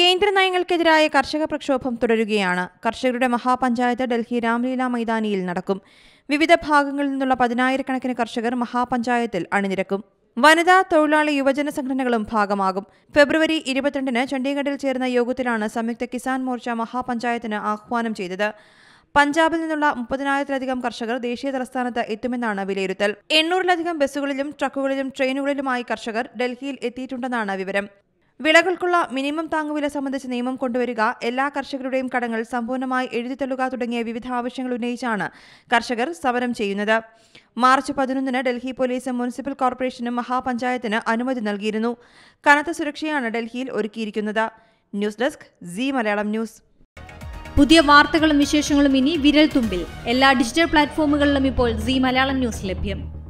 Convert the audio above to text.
കേന്ദ്ര നയങ്ങൾക്കെതിരായ കർഷക പ്രക്ഷോഭം തുടരുകയാണ് കർഷകരുടെ മഹാപഞ്ചായത്ത് ഡൽഹി രാംലീല മൈതാനിയിൽ നടക്കും വിവിധ ഭാഗങ്ങളിൽ നിന്നുള്ള പതിനായിരക്കണക്കിന് കർഷകർ മഹാപഞ്ചായത്തിൽ അണിനിരക്കും വനിതാ തൊഴിലാളി യുവജന സംഘടനകളും ഭാഗമാകും ഫെബ്രുവരി ഇരുപത്തിരണ്ടിന് ചണ്ഡീഗഡിൽ ചേർന്ന യോഗത്തിലാണ് സംയുക്ത കിസാൻ മോർച്ച മഹാപഞ്ചായത്തിന് ആഹ്വാനം ചെയ്തത് പഞ്ചാബിൽ നിന്നുള്ള മുപ്പതിനായിരത്തിലധികം കർഷകർ ദേശീയ തലസ്ഥാനത്ത് എത്തുമെന്നാണ് വിലയിരുത്തൽ എണ്ണൂറിലധികം ബസ്സുകളിലും ട്രക്കുകളിലും ട്രെയിനുകളിലുമായി കർഷകർ ഡൽഹിയിൽ എത്തിയിട്ടുണ്ടെന്നാണ് വിവരം വിളകൾക്കുള്ള മിനിമം താങ്ങുവില സംബന്ധിച്ച നിയമം കൊണ്ടുവരിക എല്ലാ കർഷകരുടെയും കടങ്ങൾ സമ്പൂർണ്ണമായി എഴുതിത്തള്ളുക തുടങ്ങിയ വിവിധ ആവശ്യങ്ങൾ ഉന്നയിച്ചാണ് കർഷകർ സമരം ചെയ്യുന്നത് മാർച്ച് പതിനൊന്നിന് ഡൽഹി പോലീസ് മുനിസിപ്പൽ കോർപ്പറേഷനും മഹാപഞ്ചായത്തിന് അനുമതി നൽകിയിരുന്നു കനത്ത സുരക്ഷയാണ് ഡൽഹിയിൽ ഒരുക്കിയിരിക്കുന്നത് news desk Zee Malayalam news പുതിയ വാർത്തകളും വിശേഷങ്ങളും ഇനി വിരൽ തുമ്പിൽ എല്ലാ ഡിജിറ്റൽ പ്ലാറ്റ്ഫോമുകളിലും ഇപ്പോൾ സി മലയാളം ന്യൂസ് ലഭ്യം